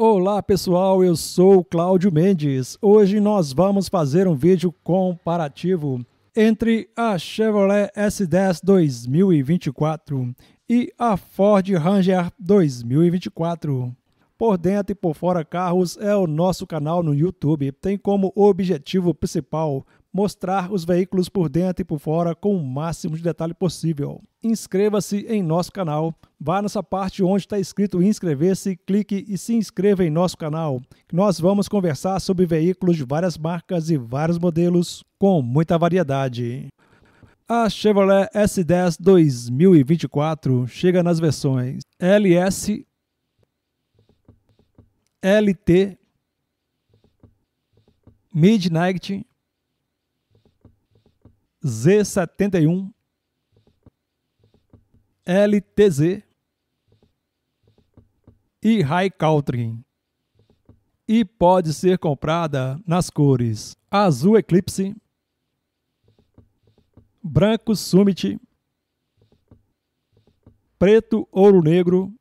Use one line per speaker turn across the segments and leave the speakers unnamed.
Olá pessoal, eu sou Cláudio Mendes. Hoje nós vamos fazer um vídeo comparativo entre a Chevrolet S10 2024 e a Ford Ranger 2024. Por dentro e por fora carros é o nosso canal no YouTube. Tem como objetivo principal mostrar os veículos por dentro e por fora com o máximo de detalhe possível. Inscreva-se em nosso canal. Vá nessa parte onde está escrito inscrever-se, clique e se inscreva em nosso canal. Nós vamos conversar sobre veículos de várias marcas e vários modelos com muita variedade. A Chevrolet S10 2024 chega nas versões LS, LT, Midnight, Z71 LTZ e High Caltrin e pode ser comprada nas cores azul eclipse, branco summit, preto ouro negro,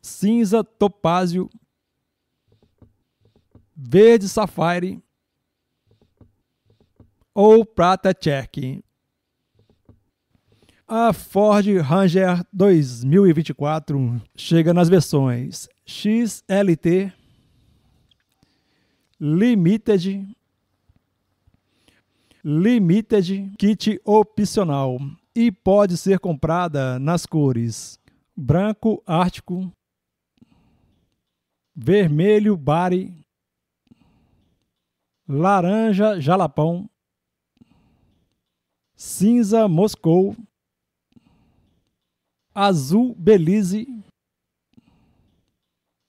cinza topázio, verde safari ou prata check. A Ford Ranger 2024 chega nas versões XLT, Limited, Limited Kit opcional e pode ser comprada nas cores branco ártico, vermelho bari, laranja jalapão cinza Moscou, azul Belize,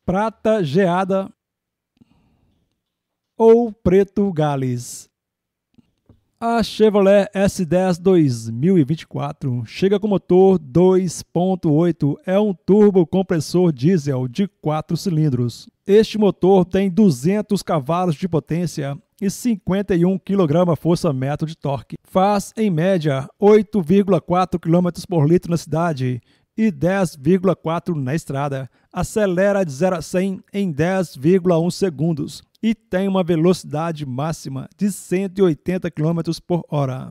prata geada ou preto Gales. A Chevrolet S10 2024 chega com motor 2.8, é um turbo compressor diesel de 4 cilindros. Este motor tem 200 cavalos de potência e 51 kgfm força metro de torque. Faz, em média, 8,4 km por litro na cidade e 10,4 na estrada. Acelera de 0 a 100 em 10,1 segundos e tem uma velocidade máxima de 180 km por hora.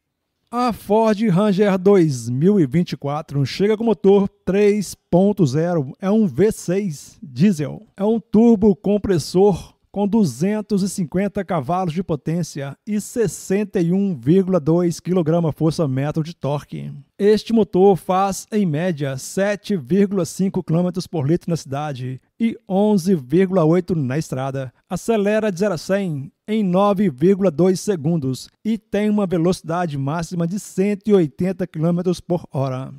A Ford Ranger 2024 chega com motor 3.0, é um V6 diesel, é um turbo compressor com 250 cavalos de potência e 61,2 kgfm de torque. Este motor faz, em média, 7,5 km por litro na cidade e 11,8 na estrada. Acelera de 0 a 100 em 9,2 segundos e tem uma velocidade máxima de 180 km por hora.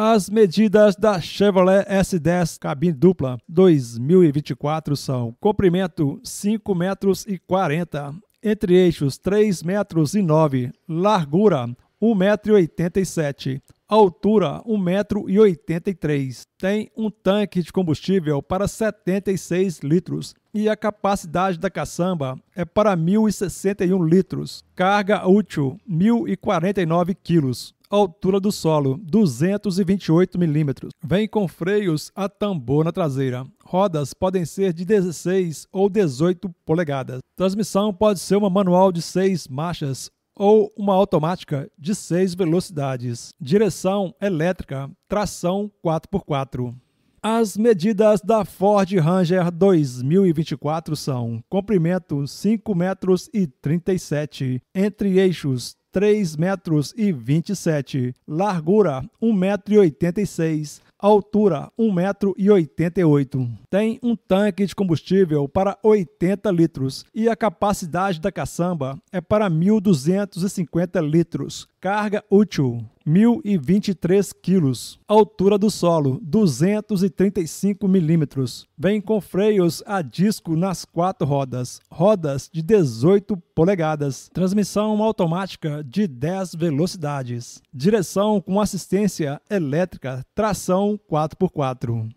As medidas da Chevrolet S10 cabine dupla 2024 são comprimento 5 metros e 40, entre eixos 3 metros e 9, largura 1 metro e 87, altura 1 metro e 83. Tem um tanque de combustível para 76 litros e a capacidade da caçamba é para 1.061 litros. Carga útil 1.049 quilos altura do solo, 228 milímetros. Vem com freios a tambor na traseira. Rodas podem ser de 16 ou 18 polegadas. Transmissão pode ser uma manual de 6 marchas ou uma automática de 6 velocidades. Direção elétrica, tração 4x4. As medidas da Ford Ranger 2024 são comprimento 5 metros e 37, entre eixos 3 metros e 27, largura 1 metro e 86, altura 1 metro e 88. Tem um tanque de combustível para 80 litros e a capacidade da caçamba é para 1.250 litros. Carga útil. 1.023 quilos. Altura do solo, 235 milímetros. Vem com freios a disco nas quatro rodas, rodas de 18 polegadas, transmissão automática de 10 velocidades, direção com assistência elétrica, tração 4x4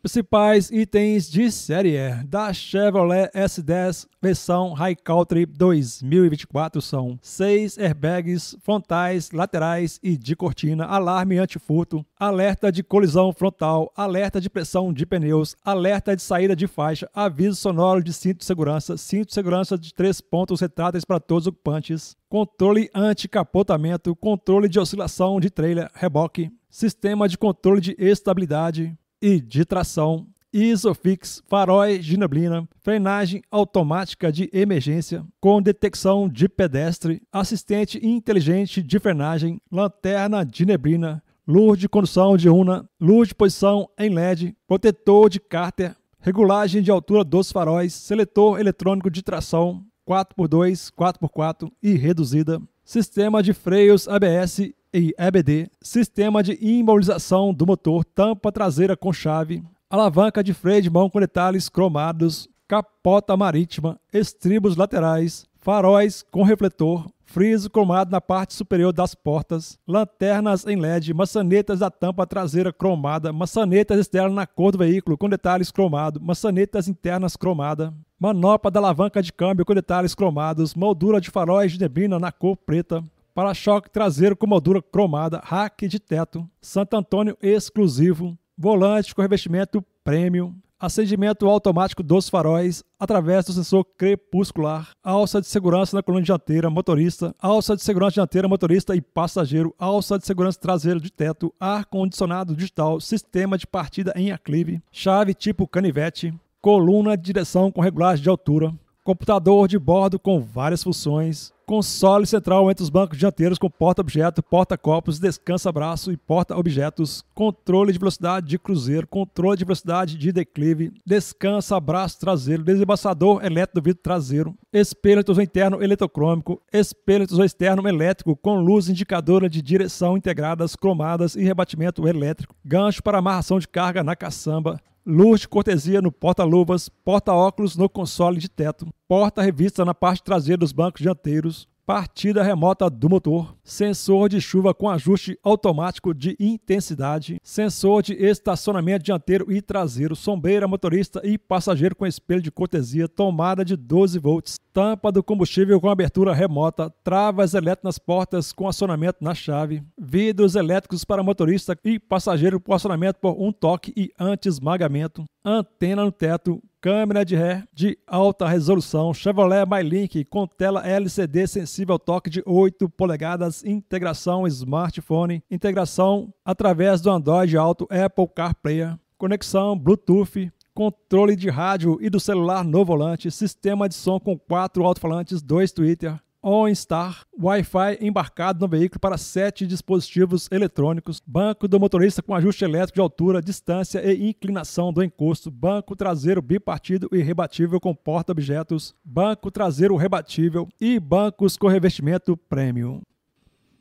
principais itens de série da Chevrolet S10 versão High Country 2024 são seis airbags frontais, laterais e de cortina, alarme antifurto, alerta de colisão frontal, alerta de pressão de pneus, alerta de saída de faixa, aviso sonoro de cinto de segurança, cinto de segurança de três pontos retráteis para todos os ocupantes, controle anti-capotamento, controle de oscilação de trailer, reboque, sistema de controle de estabilidade, e de tração, Isofix, faróis de neblina, frenagem automática de emergência, com detecção de pedestre, assistente inteligente de frenagem, lanterna de neblina, luz de condução de una, luz de posição em LED, protetor de cárter, regulagem de altura dos faróis, seletor eletrônico de tração 4x2, 4x4 e reduzida, sistema de freios ABS e EBD, sistema de imobilização do motor, tampa traseira com chave, alavanca de freio de mão com detalhes cromados, capota marítima, estribos laterais, faróis com refletor, friso cromado na parte superior das portas, lanternas em LED, maçanetas da tampa traseira cromada, maçanetas externas na cor do veículo com detalhes cromados, maçanetas internas cromada, manopla da alavanca de câmbio com detalhes cromados, moldura de faróis de neblina na cor preta, para-choque traseiro com moldura cromada, rack de teto, Santo Antônio exclusivo, volante com revestimento premium, acendimento automático dos faróis através do sensor crepuscular, alça de segurança na coluna dianteira, motorista, alça de segurança dianteira, motorista e passageiro, alça de segurança traseira de teto, ar-condicionado digital, sistema de partida em aclive, chave tipo canivete, coluna de direção com regulagem de altura, computador de bordo com várias funções, console central entre os bancos dianteiros com porta-objeto, porta-copos, descansa-braço e porta-objetos, controle de velocidade de cruzeiro, controle de velocidade de declive, descansa-braço traseiro, desembaçador elétrico do vidro traseiro, espelho retrovisor interno eletrocrômico, espelho retrovisor externo elétrico com luz indicadora de direção integradas, cromadas e rebatimento elétrico, gancho para amarração de carga na caçamba, luz de cortesia no porta-luvas, porta-óculos no console de teto, porta-revista na parte traseira dos bancos dianteiros, partida remota do motor, sensor de chuva com ajuste automático de intensidade, sensor de estacionamento dianteiro e traseiro, sombreira motorista e passageiro com espelho de cortesia, tomada de 12 volts, tampa do combustível com abertura remota, travas elétricas nas portas com acionamento na chave, vidros elétricos para motorista e passageiro com acionamento por um toque e anti-esmagamento, antena no teto, câmera de ré de alta resolução, Chevrolet MyLink com tela LCD sensível ao toque de 8 polegadas, integração smartphone, integração através do Android Auto Apple CarPlay, conexão Bluetooth, controle de rádio e do celular no volante, sistema de som com quatro alto-falantes, dois Twitter, OnStar, Wi-Fi embarcado no veículo para sete dispositivos eletrônicos, banco do motorista com ajuste elétrico de altura, distância e inclinação do encosto, banco traseiro bipartido e rebatível com porta-objetos, banco traseiro rebatível e bancos com revestimento premium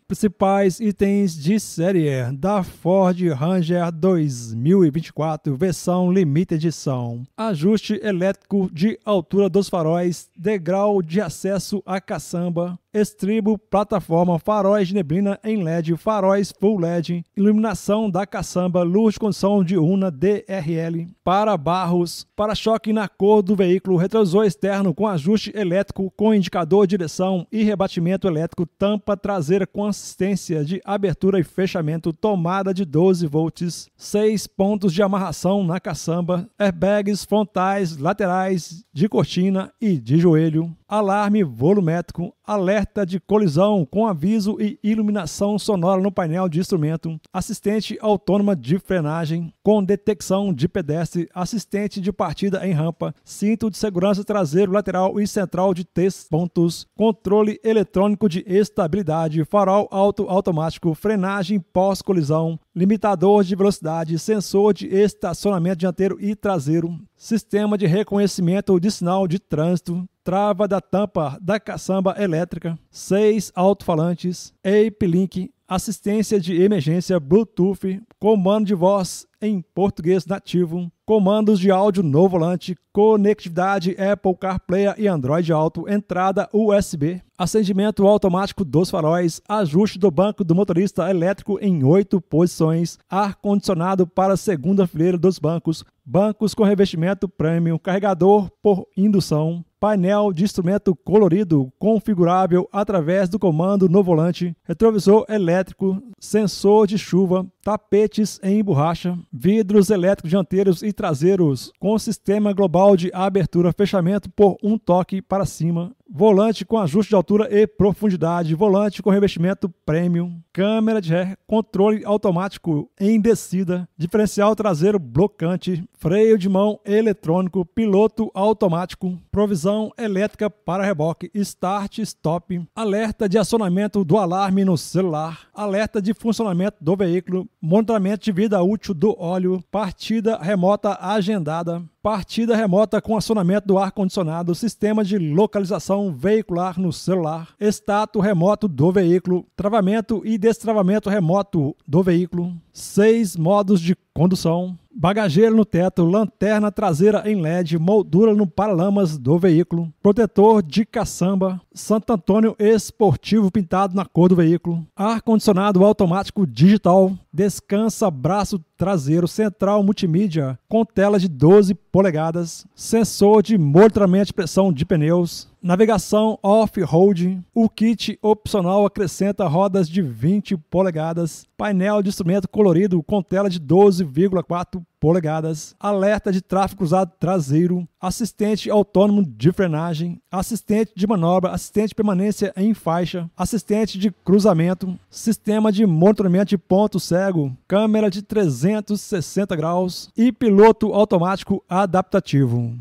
principais itens de série da Ford Ranger 2024, versão limite edição. Ajuste elétrico de altura dos faróis, degrau de acesso à caçamba, estribo, plataforma, faróis de neblina em LED, faróis full LED, iluminação da caçamba, luz com som urna DRL, para-barros, para-choque na cor do veículo, retrovisor externo com ajuste elétrico, com indicador de direção e rebatimento elétrico, tampa traseira com assistência de abertura e fechamento, tomada de 12 volts, 6 pontos de amarração na caçamba, airbags frontais, laterais, de cortina e de joelho, alarme volumétrico, alerta de colisão com aviso e iluminação sonora no painel de instrumento, assistente autônoma de frenagem, com detecção de pedestre, assistente de partida em rampa, cinto de segurança traseiro, lateral e central de três pontos, controle eletrônico de estabilidade, farol auto automático, frenagem pós-colisão, limitador de velocidade, sensor de estacionamento dianteiro e traseiro, sistema de reconhecimento de sinal de trânsito, trava da tampa da caçamba elétrica, seis alto-falantes, Ape Link, assistência de emergência Bluetooth, comando de voz em português nativo, comandos de áudio no volante, conectividade Apple CarPlay e Android Auto, entrada USB, acendimento automático dos faróis, ajuste do banco do motorista elétrico em oito posições, ar-condicionado para segunda fileira dos bancos, bancos com revestimento premium, carregador por indução, painel de instrumento colorido configurável através do comando no volante, retrovisor elétrico, sensor de chuva, tapetes em borracha, vidros elétricos dianteiros e traseiros com sistema global de abertura-fechamento por um toque para cima, volante com ajuste de altura e profundidade, volante com revestimento premium, câmera de ré, controle automático em descida, diferencial traseiro blocante, freio de mão eletrônico, piloto automático, provisão elétrica para reboque, start stop, alerta de acionamento do alarme no celular, alerta de funcionamento do veículo, monitoramento de vida útil do óleo, partida remota agendada, Partida remota com acionamento do ar-condicionado, sistema de localização veicular no celular, status remoto do veículo, travamento e destravamento remoto do veículo, seis modos de condução, bagageiro no teto, lanterna traseira em LED, moldura no paralamas do veículo, protetor de caçamba, Santo Antônio esportivo pintado na cor do veículo, ar-condicionado automático digital, descansa braço traseiro central multimídia com tela de 12 polegadas, sensor de monitoramento de pressão de pneus, Navegação off-road, o kit opcional acrescenta rodas de 20 polegadas, painel de instrumento colorido com tela de 12,4 polegadas, alerta de tráfego cruzado traseiro, assistente autônomo de frenagem, assistente de manobra, assistente de permanência em faixa, assistente de cruzamento, sistema de monitoramento de ponto cego, câmera de 360 graus e piloto automático adaptativo.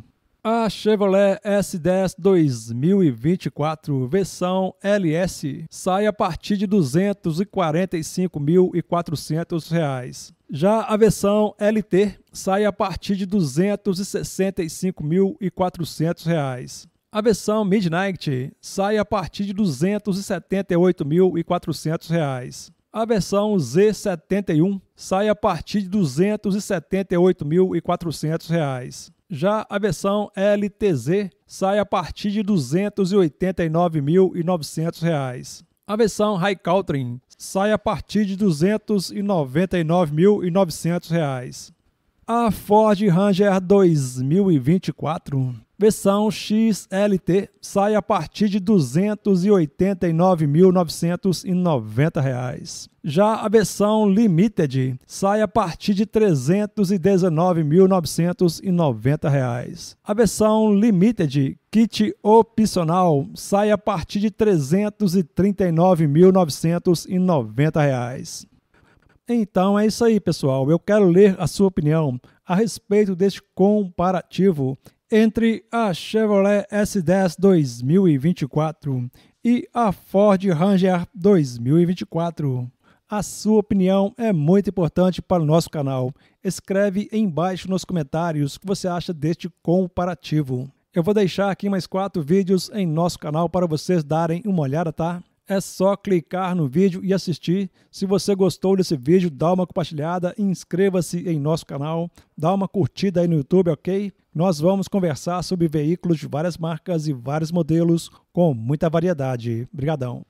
A Chevrolet S10 2024 versão LS sai a partir de R$ 245.400. Já a versão LT sai a partir de R$ 265.400. A versão Midnight sai a partir de R$ 278.400. A versão Z71 sai a partir de R$ 278.400. Já a versão LTZ sai a partir de R$ 289.900. A versão High Country sai a partir de R$ 299.900. A Ford Ranger 2024 versão XLT sai a partir de R$ 289.990. Já a versão Limited sai a partir de R$ 319.990. A versão Limited Kit opcional sai a partir de R$ 339.990. Então é isso aí, pessoal. Eu quero ler a sua opinião a respeito deste comparativo entre a Chevrolet S10 2024 e a Ford Ranger 2024. A sua opinião é muito importante para o nosso canal. Escreve embaixo nos comentários o que você acha deste comparativo. Eu vou deixar aqui mais quatro vídeos em nosso canal para vocês darem uma olhada, tá? É só clicar no vídeo e assistir. Se você gostou desse vídeo, dá uma compartilhada, inscreva-se em nosso canal, dá uma curtida aí no YouTube, ok? Nós vamos conversar sobre veículos de várias marcas e vários modelos com muita variedade. Obrigadão!